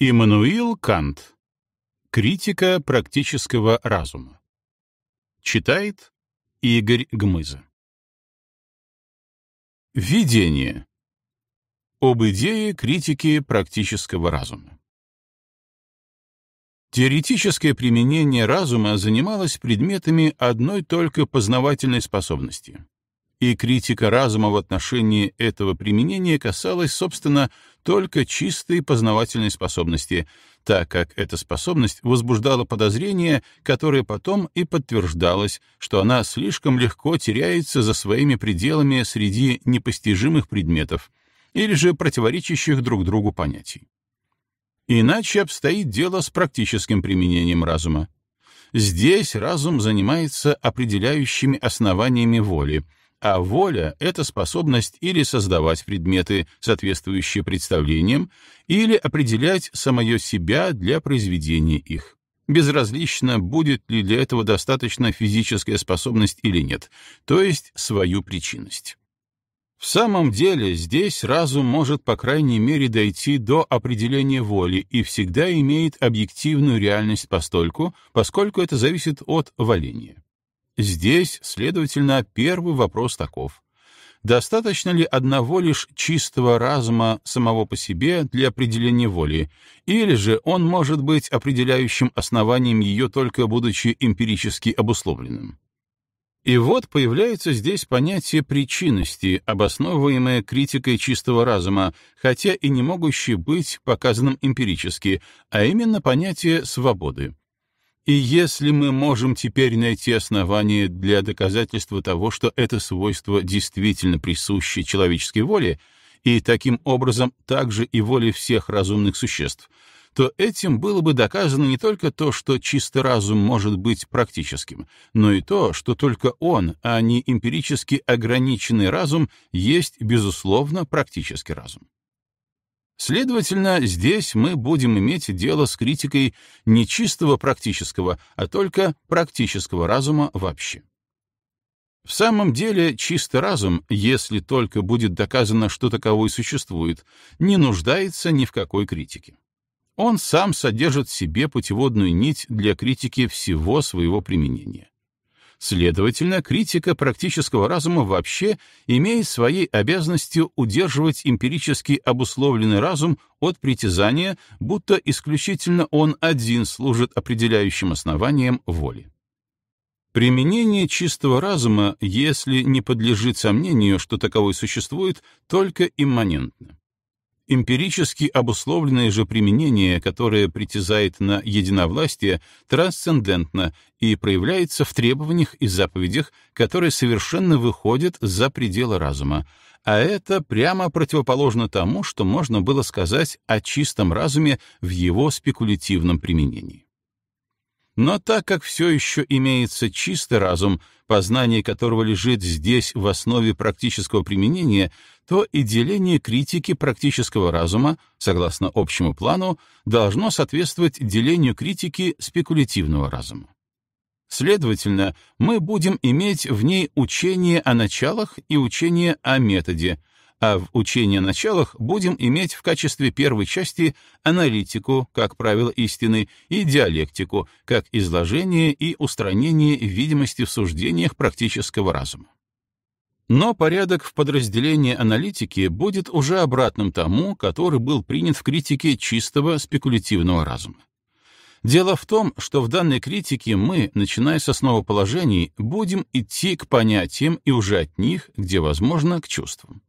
Иммануил Кант. Критика практического разума. Читает Игорь Гмыза. Введение. Об идее критики практического разума. Теоретическое применение разума занималось предметами одной только познавательной способности. И критика разума в отношении этого применения касалась, собственно, только чистые познавательные способности, так как эта способность возбуждала подозрение, которое потом и подтверждалось, что она слишком легко теряется за своими пределами среди непостижимых предметов или же противоречащих друг другу понятий. Иначе обстоит дело с практическим применением разума. Здесь разум занимается определяющими основаниями воли — а воля — это способность или создавать предметы, соответствующие представлениям, или определять самое себя для произведения их. Безразлично, будет ли для этого достаточно физическая способность или нет, то есть свою причинность. В самом деле, здесь разум может по крайней мере дойти до определения воли и всегда имеет объективную реальность постольку, поскольку это зависит от валения. Здесь, следовательно, первый вопрос таков. Достаточно ли одного лишь чистого разума самого по себе для определения воли, или же он может быть определяющим основанием ее только будучи эмпирически обусловленным? И вот появляется здесь понятие причинности, обосновываемое критикой чистого разума, хотя и не могущее быть показанным эмпирически, а именно понятие свободы. И если мы можем теперь найти основания для доказательства того, что это свойство действительно присуще человеческой воле, и таким образом также и воле всех разумных существ, то этим было бы доказано не только то, что чистый разум может быть практическим, но и то, что только он, а не эмпирически ограниченный разум, есть, безусловно, практический разум. Следовательно, здесь мы будем иметь дело с критикой не чистого практического, а только практического разума вообще. В самом деле, чистый разум, если только будет доказано, что таковой существует, не нуждается ни в какой критике. Он сам содержит в себе путеводную нить для критики всего своего применения. Следовательно, критика практического разума вообще имеет своей обязанностью удерживать эмпирически обусловленный разум от притязания, будто исключительно он один служит определяющим основанием воли. Применение чистого разума, если не подлежит сомнению, что таковой существует, только имманентно. Эмпирически обусловленное же применение, которое притязает на единовластие, трансцендентно и проявляется в требованиях и заповедях, которые совершенно выходят за пределы разума, а это прямо противоположно тому, что можно было сказать о чистом разуме в его спекулятивном применении. Но так как все еще имеется чистый разум, познание которого лежит здесь в основе практического применения, то и деление критики практического разума, согласно общему плану, должно соответствовать делению критики спекулятивного разума. Следовательно, мы будем иметь в ней учение о началах и учение о методе, а в учении о началах будем иметь в качестве первой части аналитику, как правило истины, и диалектику, как изложение и устранение видимости в суждениях практического разума. Но порядок в подразделении аналитики будет уже обратным тому, который был принят в критике чистого спекулятивного разума. Дело в том, что в данной критике мы, начиная с основоположений, будем идти к понятиям и уже от них, где возможно, к чувствам.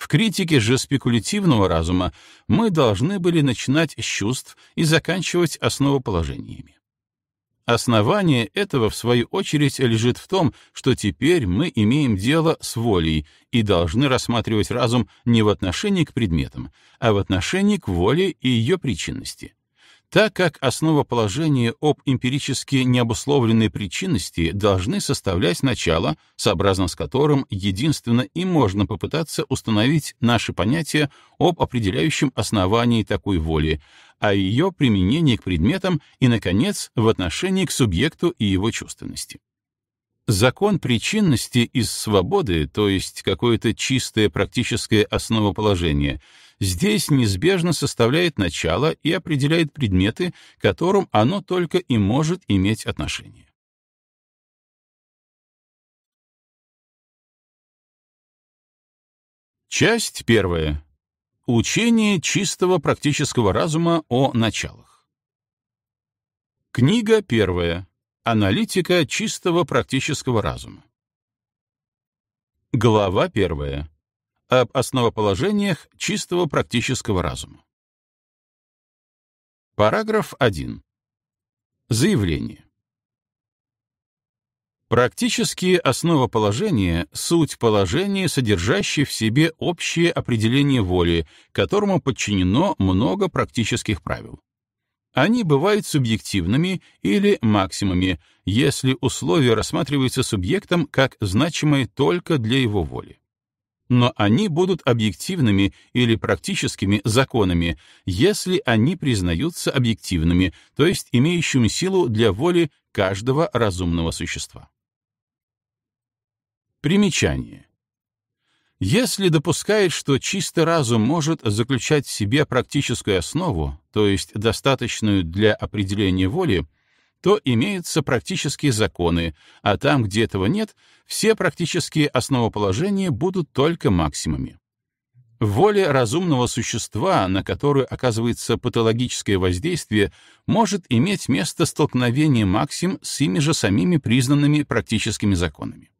В критике же спекулятивного разума мы должны были начинать с чувств и заканчивать основоположениями. Основание этого, в свою очередь, лежит в том, что теперь мы имеем дело с волей и должны рассматривать разум не в отношении к предметам, а в отношении к воле и ее причинности так как основоположение об эмпирически необусловленной причинности должны составлять начало, сообразно с которым единственно и можно попытаться установить наше понятие об определяющем основании такой воли, о а ее применении к предметам и, наконец, в отношении к субъекту и его чувственности. Закон причинности из свободы, то есть какое-то чистое практическое основоположение — здесь неизбежно составляет начало и определяет предметы, к которым оно только и может иметь отношение. Часть первая. Учение чистого практического разума о началах. Книга первая. Аналитика чистого практического разума. Глава первая об основоположениях чистого практического разума. Параграф 1. Заявление. Практические основоположения — суть положения, содержащие в себе общее определение воли, которому подчинено много практических правил. Они бывают субъективными или максимами, если условие рассматривается субъектом как значимое только для его воли но они будут объективными или практическими законами, если они признаются объективными, то есть имеющими силу для воли каждого разумного существа. Примечание. Если допускает, что чистый разум может заключать в себе практическую основу, то есть достаточную для определения воли, то имеются практические законы, а там, где этого нет, все практические основоположения будут только максимами. Воля разумного существа, на которую оказывается патологическое воздействие, может иметь место столкновение максим с ими же самими признанными практическими законами.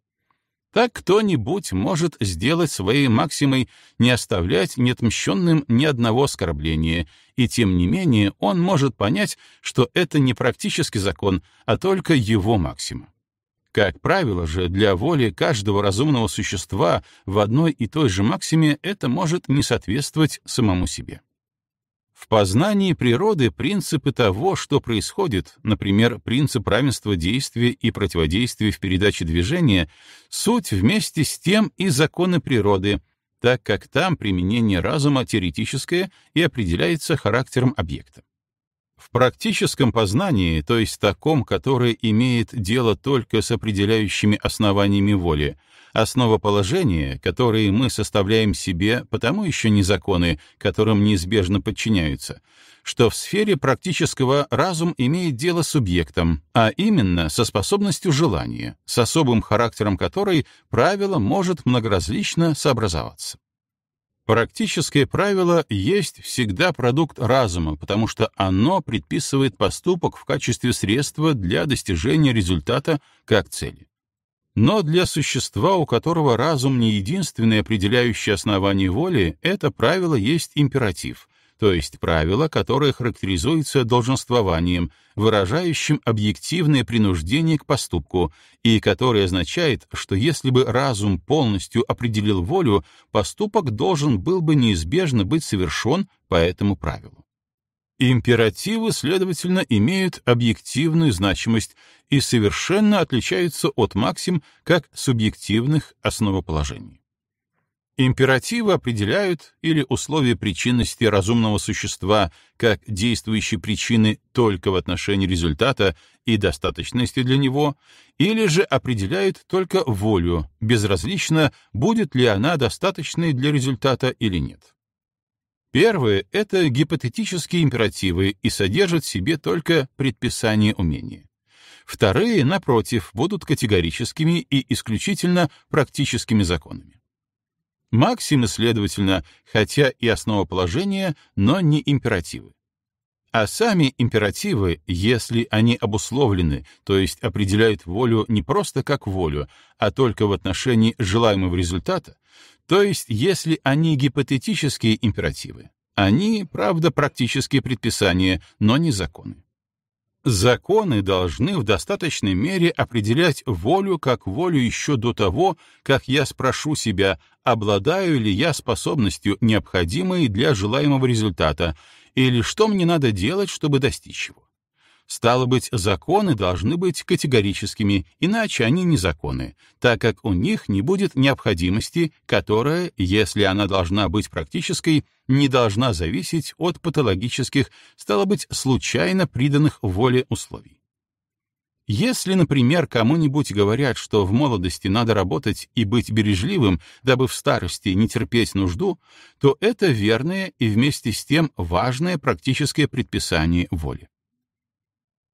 Так кто-нибудь может сделать своей максимой не оставлять неотмщенным ни одного оскорбления, и тем не менее он может понять, что это не практический закон, а только его максима. Как правило же, для воли каждого разумного существа в одной и той же максиме это может не соответствовать самому себе. В познании природы принципы того, что происходит, например, принцип равенства действия и противодействия в передаче движения, суть вместе с тем и законы природы, так как там применение разума теоретическое и определяется характером объекта. В практическом познании, то есть таком, которое имеет дело только с определяющими основаниями воли, Основоположения, которые мы составляем себе, потому еще не законы, которым неизбежно подчиняются, что в сфере практического разум имеет дело с субъектом, а именно со способностью желания, с особым характером которой правило может многоразлично сообразоваться. Практическое правило есть всегда продукт разума, потому что оно предписывает поступок в качестве средства для достижения результата как цели но для существа, у которого разум не единственное определяющее основание воли, это правило есть императив, то есть правило, которое характеризуется долженствованием, выражающим объективное принуждение к поступку, и которое означает, что если бы разум полностью определил волю, поступок должен был бы неизбежно быть совершен по этому правилу. Императивы, следовательно, имеют объективную значимость и совершенно отличаются от максим как субъективных основоположений. Императивы определяют или условия причинности разумного существа как действующей причины только в отношении результата и достаточности для него, или же определяют только волю, безразлично, будет ли она достаточной для результата или нет. Первое — это гипотетические императивы и содержат в себе только предписание умения. Вторые, напротив, будут категорическими и исключительно практическими законами. Максимы, следовательно, хотя и основоположения, но не императивы. А сами императивы, если они обусловлены, то есть определяют волю не просто как волю, а только в отношении желаемого результата, то есть если они гипотетические императивы, они, правда, практические предписания, но не законы. Законы должны в достаточной мере определять волю как волю еще до того, как я спрошу себя, обладаю ли я способностью, необходимой для желаемого результата, или что мне надо делать, чтобы достичь его. Стало быть, законы должны быть категорическими, иначе они не законы, так как у них не будет необходимости, которая, если она должна быть практической, не должна зависеть от патологических, стало быть, случайно приданных воле условий. Если, например, кому-нибудь говорят, что в молодости надо работать и быть бережливым, дабы в старости не терпеть нужду, то это верное и вместе с тем важное практическое предписание воли.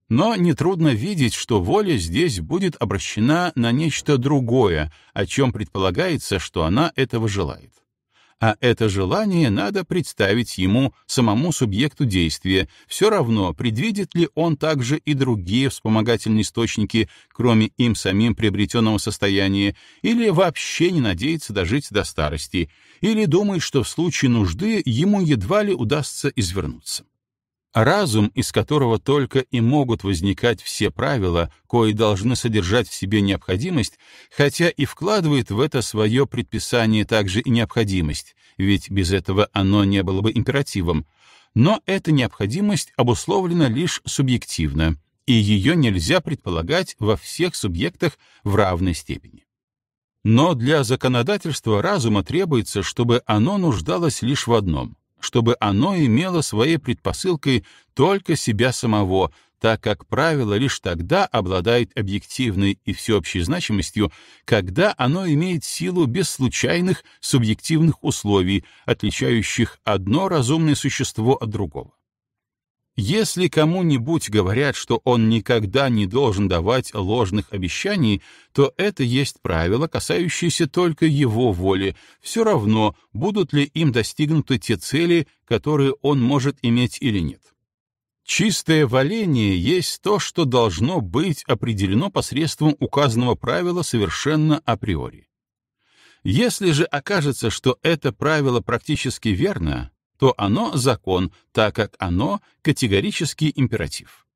Но нетрудно видеть, что воля здесь будет обращена на нечто другое, о чем предполагается, что она этого желает а это желание надо представить ему, самому субъекту действия, все равно, предвидит ли он также и другие вспомогательные источники, кроме им самим приобретенного состояния, или вообще не надеется дожить до старости, или думает, что в случае нужды ему едва ли удастся извернуться разум, из которого только и могут возникать все правила, кои должны содержать в себе необходимость, хотя и вкладывает в это свое предписание также и необходимость, ведь без этого оно не было бы императивом, но эта необходимость обусловлена лишь субъективно, и ее нельзя предполагать во всех субъектах в равной степени. Но для законодательства разума требуется, чтобы оно нуждалось лишь в одном — чтобы оно имело своей предпосылкой только себя самого, так как правило лишь тогда обладает объективной и всеобщей значимостью, когда оно имеет силу без случайных субъективных условий, отличающих одно разумное существо от другого. Если кому-нибудь говорят, что он никогда не должен давать ложных обещаний, то это есть правило, касающееся только его воли, все равно, будут ли им достигнуты те цели, которые он может иметь или нет. Чистое валение есть то, что должно быть определено посредством указанного правила совершенно априори. Если же окажется, что это правило практически верно, то оно закон, так как оно категорический императив.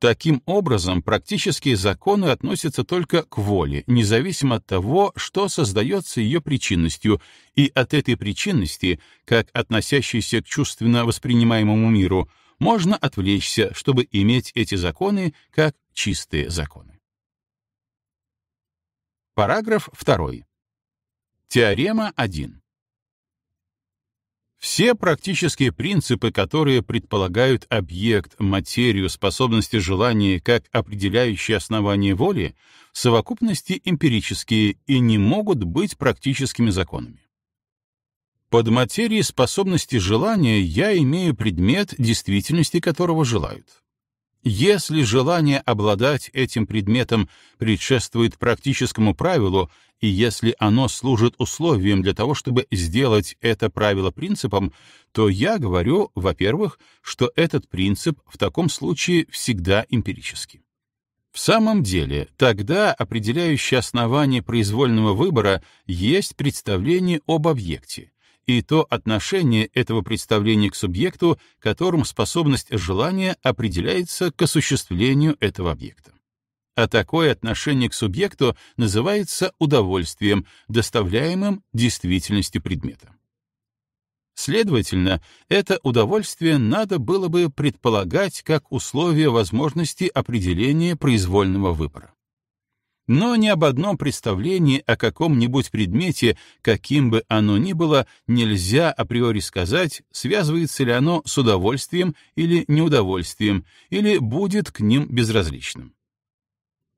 Таким образом, практические законы относятся только к воле, независимо от того, что создается ее причинностью, и от этой причинности, как относящейся к чувственно воспринимаемому миру, можно отвлечься, чтобы иметь эти законы как чистые законы. Параграф 2. Теорема 1. Все практические принципы, которые предполагают объект, материю, способности желания как определяющие основание воли, в совокупности эмпирические и не могут быть практическими законами. Под материей способности желания я имею предмет, действительности которого желают. Если желание обладать этим предметом предшествует практическому правилу, и если оно служит условием для того, чтобы сделать это правило принципом, то я говорю, во-первых, что этот принцип в таком случае всегда эмпирический. В самом деле, тогда определяющее основание произвольного выбора есть представление об объекте, и то отношение этого представления к субъекту, которым способность желания определяется к осуществлению этого объекта. А такое отношение к субъекту называется удовольствием, доставляемым действительностью предмета. Следовательно, это удовольствие надо было бы предполагать как условие возможности определения произвольного выбора но ни об одном представлении о каком-нибудь предмете, каким бы оно ни было, нельзя априори сказать, связывается ли оно с удовольствием или неудовольствием, или будет к ним безразличным.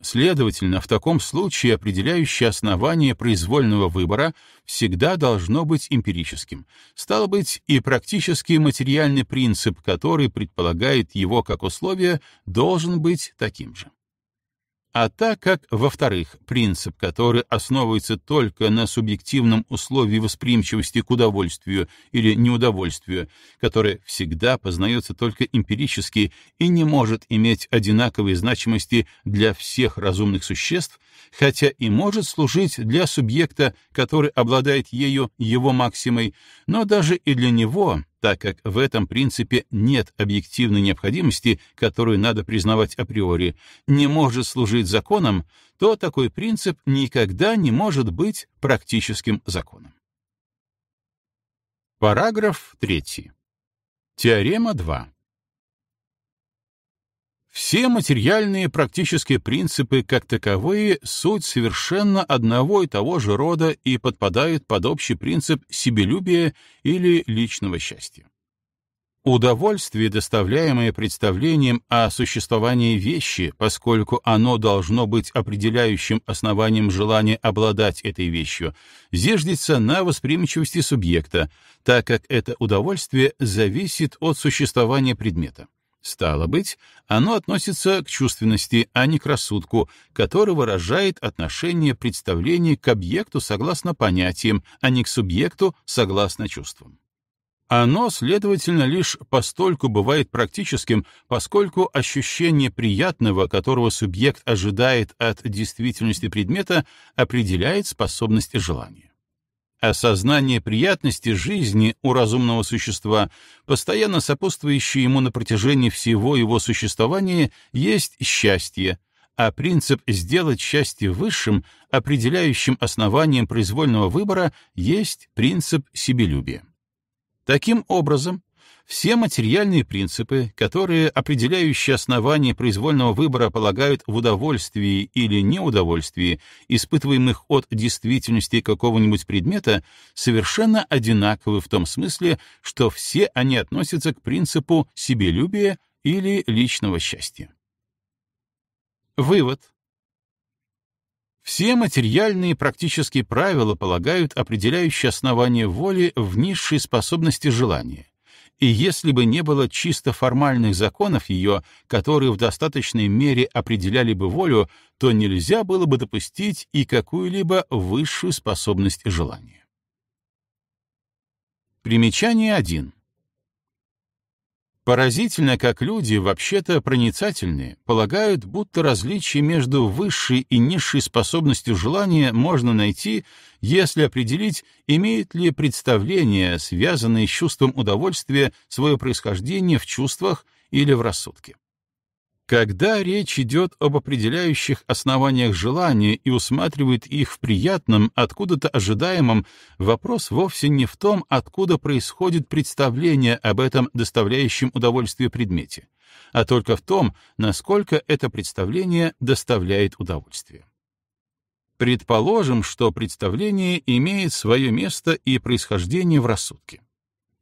Следовательно, в таком случае определяющее основание произвольного выбора всегда должно быть эмпирическим. Стало быть, и практический материальный принцип, который предполагает его как условие, должен быть таким же. А так как, во-вторых, принцип, который основывается только на субъективном условии восприимчивости к удовольствию или неудовольствию, которое всегда познается только эмпирически и не может иметь одинаковой значимости для всех разумных существ, хотя и может служить для субъекта, который обладает ею его максимой, но даже и для него, так как в этом принципе нет объективной необходимости, которую надо признавать априори, не может служить законом, то такой принцип никогда не может быть практическим законом. Параграф 3. Теорема 2. Все материальные практические принципы как таковые суть совершенно одного и того же рода и подпадают под общий принцип себелюбия или личного счастья. Удовольствие, доставляемое представлением о существовании вещи, поскольку оно должно быть определяющим основанием желания обладать этой вещью, зиждется на восприимчивости субъекта, так как это удовольствие зависит от существования предмета. Стало быть, оно относится к чувственности, а не к рассудку, который выражает отношение представления к объекту согласно понятиям, а не к субъекту согласно чувствам. Оно, следовательно, лишь постольку бывает практическим, поскольку ощущение приятного, которого субъект ожидает от действительности предмета, определяет способность желания. Осознание приятности жизни у разумного существа, постоянно сопутствующее ему на протяжении всего его существования, есть счастье, а принцип «сделать счастье высшим», определяющим основанием произвольного выбора, есть принцип себелюбия. Таким образом, все материальные принципы, которые определяющие основания произвольного выбора полагают в удовольствии или неудовольствии, испытываемых от действительности какого-нибудь предмета, совершенно одинаковы в том смысле, что все они относятся к принципу себелюбия или личного счастья. Вывод. Все материальные практические правила полагают определяющие основания воли в низшей способности желания, и если бы не было чисто формальных законов ее, которые в достаточной мере определяли бы волю, то нельзя было бы допустить и какую-либо высшую способность желания. Примечание 1. Поразительно, как люди, вообще-то проницательные, полагают, будто различие между высшей и низшей способностью желания можно найти, если определить, имеет ли представление, связанное с чувством удовольствия, свое происхождение в чувствах или в рассудке. Когда речь идет об определяющих основаниях желания и усматривает их в приятном, откуда-то ожидаемом, вопрос вовсе не в том, откуда происходит представление об этом доставляющем удовольствие предмете, а только в том, насколько это представление доставляет удовольствие. Предположим, что представление имеет свое место и происхождение в рассудке.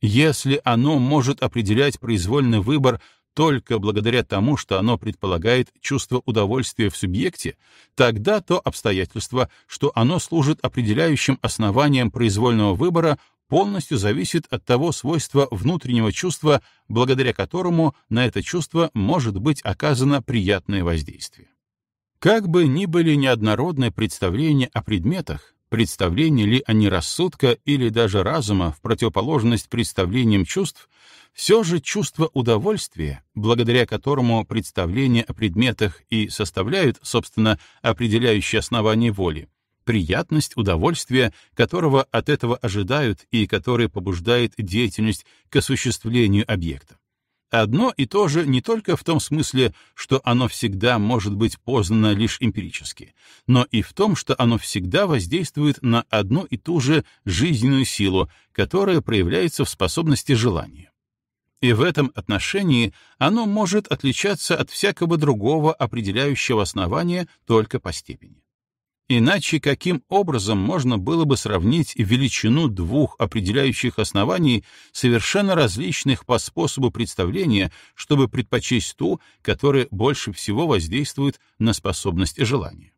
Если оно может определять произвольный выбор только благодаря тому, что оно предполагает чувство удовольствия в субъекте, тогда то обстоятельство, что оно служит определяющим основанием произвольного выбора, полностью зависит от того свойства внутреннего чувства, благодаря которому на это чувство может быть оказано приятное воздействие. Как бы ни были неоднородные представления о предметах, представления ли они рассудка или даже разума в противоположность представлениям чувств, все же чувство удовольствия, благодаря которому представления о предметах и составляют, собственно, определяющие основания воли, приятность удовольствия, которого от этого ожидают и которое побуждает деятельность к осуществлению объекта. Одно и то же не только в том смысле, что оно всегда может быть познано лишь эмпирически, но и в том, что оно всегда воздействует на одну и ту же жизненную силу, которая проявляется в способности желания. И в этом отношении оно может отличаться от всякого другого определяющего основания только по степени. Иначе каким образом можно было бы сравнить величину двух определяющих оснований, совершенно различных по способу представления, чтобы предпочесть ту, которая больше всего воздействует на способность и желание?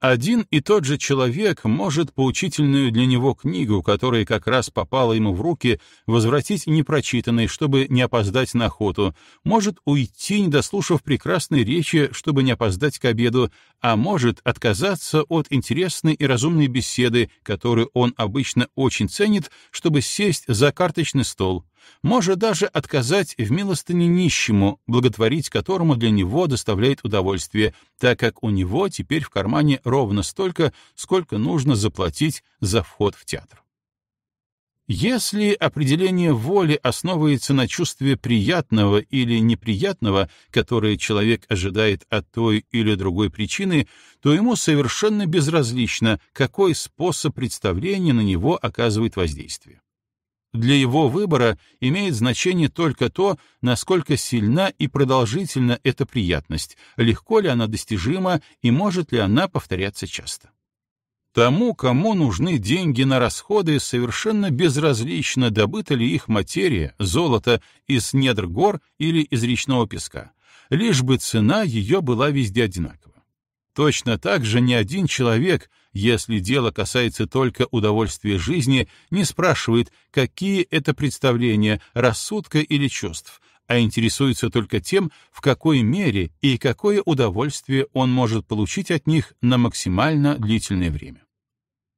Один и тот же человек может поучительную для него книгу, которая как раз попала ему в руки, возвратить непрочитанной, чтобы не опоздать на охоту, может уйти, не дослушав прекрасной речи, чтобы не опоздать к обеду, а может отказаться от интересной и разумной беседы, которую он обычно очень ценит, чтобы сесть за карточный стол, может даже отказать в милостыне нищему, благотворить которому для него доставляет удовольствие, так как у него теперь в кармане ровно столько, сколько нужно заплатить за вход в театр. Если определение воли основывается на чувстве приятного или неприятного, которое человек ожидает от той или другой причины, то ему совершенно безразлично, какой способ представления на него оказывает воздействие. Для его выбора имеет значение только то, насколько сильна и продолжительна эта приятность, легко ли она достижима и может ли она повторяться часто. Тому, кому нужны деньги на расходы, совершенно безразлично, добыта ли их материя, золото из недр гор или из речного песка, лишь бы цена ее была везде одинакова. Точно так же ни один человек, если дело касается только удовольствия жизни, не спрашивает, какие это представления, рассудка или чувств, а интересуется только тем, в какой мере и какое удовольствие он может получить от них на максимально длительное время.